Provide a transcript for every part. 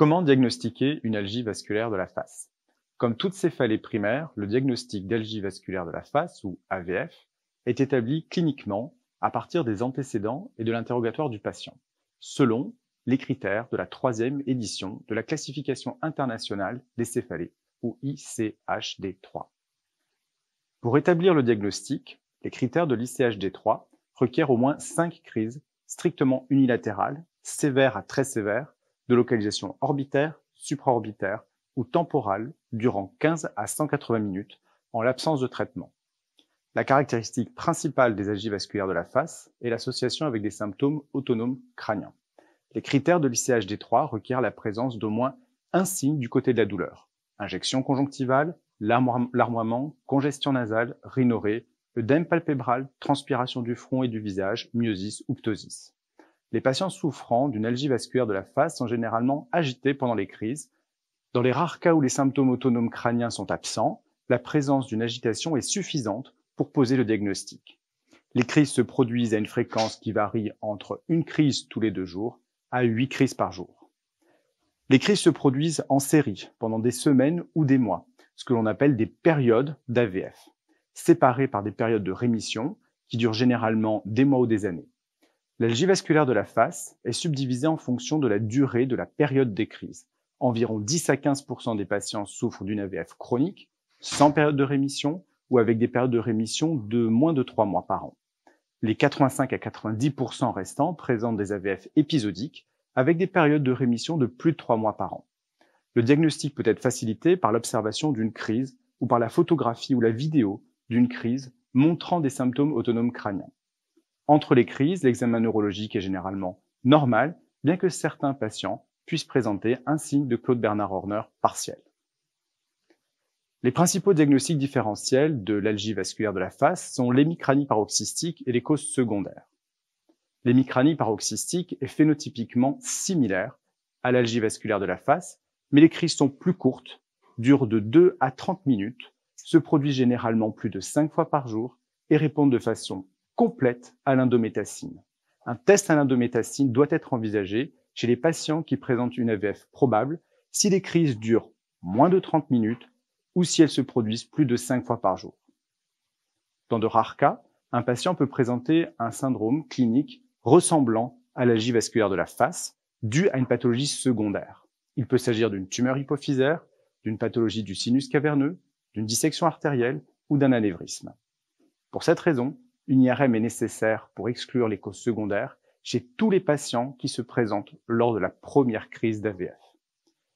Comment diagnostiquer une algie vasculaire de la face Comme toute céphalée primaire, le diagnostic d'algie vasculaire de la face, ou AVF, est établi cliniquement à partir des antécédents et de l'interrogatoire du patient, selon les critères de la troisième édition de la classification internationale des céphalées, ou ICHD3. Pour établir le diagnostic, les critères de l'ICHD3 requièrent au moins cinq crises strictement unilatérales, sévères à très sévères, de localisation orbitaire, supraorbitaire ou temporale durant 15 à 180 minutes en l'absence de traitement. La caractéristique principale des agies vasculaires de la face est l'association avec des symptômes autonomes crâniens. Les critères de l'ICHD3 requièrent la présence d'au moins un signe du côté de la douleur. Injection conjonctivale, larmoiement, congestion nasale, rhinorée, œdème palpébral, transpiration du front et du visage, myosis ou ptosis les patients souffrant d'une algie vasculaire de la face sont généralement agités pendant les crises. Dans les rares cas où les symptômes autonomes crâniens sont absents, la présence d'une agitation est suffisante pour poser le diagnostic. Les crises se produisent à une fréquence qui varie entre une crise tous les deux jours à huit crises par jour. Les crises se produisent en série pendant des semaines ou des mois, ce que l'on appelle des périodes d'AVF, séparées par des périodes de rémission qui durent généralement des mois ou des années. L'algie vasculaire de la face est subdivisée en fonction de la durée de la période des crises. Environ 10 à 15 des patients souffrent d'une AVF chronique, sans période de rémission ou avec des périodes de rémission de moins de 3 mois par an. Les 85 à 90 restants présentent des AVF épisodiques avec des périodes de rémission de plus de 3 mois par an. Le diagnostic peut être facilité par l'observation d'une crise ou par la photographie ou la vidéo d'une crise montrant des symptômes autonomes crâniens. Entre les crises, l'examen neurologique est généralement normal, bien que certains patients puissent présenter un signe de Claude Bernard Horner partiel. Les principaux diagnostics différentiels de l'algie vasculaire de la face sont l'hémicranie paroxystique et les causes secondaires. L'hémicranie paroxystique est phénotypiquement similaire à l'algie vasculaire de la face, mais les crises sont plus courtes, durent de 2 à 30 minutes, se produisent généralement plus de 5 fois par jour et répondent de façon complète à l'indométacine. Un test à l'indométacine doit être envisagé chez les patients qui présentent une AVF probable si les crises durent moins de 30 minutes ou si elles se produisent plus de 5 fois par jour. Dans de rares cas, un patient peut présenter un syndrome clinique ressemblant à l'algie vasculaire de la face due à une pathologie secondaire. Il peut s'agir d'une tumeur hypophysaire, d'une pathologie du sinus caverneux, d'une dissection artérielle ou d'un anévrisme. Pour cette raison, une IRM est nécessaire pour exclure les causes secondaires chez tous les patients qui se présentent lors de la première crise d'AVF.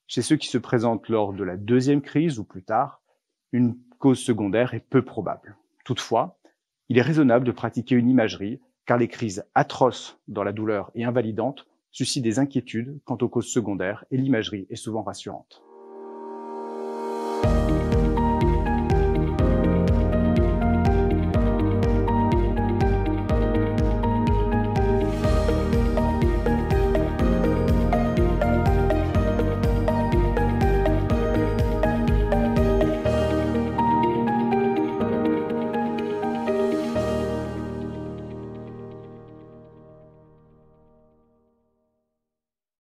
Chez ceux qui se présentent lors de la deuxième crise ou plus tard, une cause secondaire est peu probable. Toutefois, il est raisonnable de pratiquer une imagerie car les crises atroces dans la douleur et invalidantes suscitent des inquiétudes quant aux causes secondaires et l'imagerie est souvent rassurante.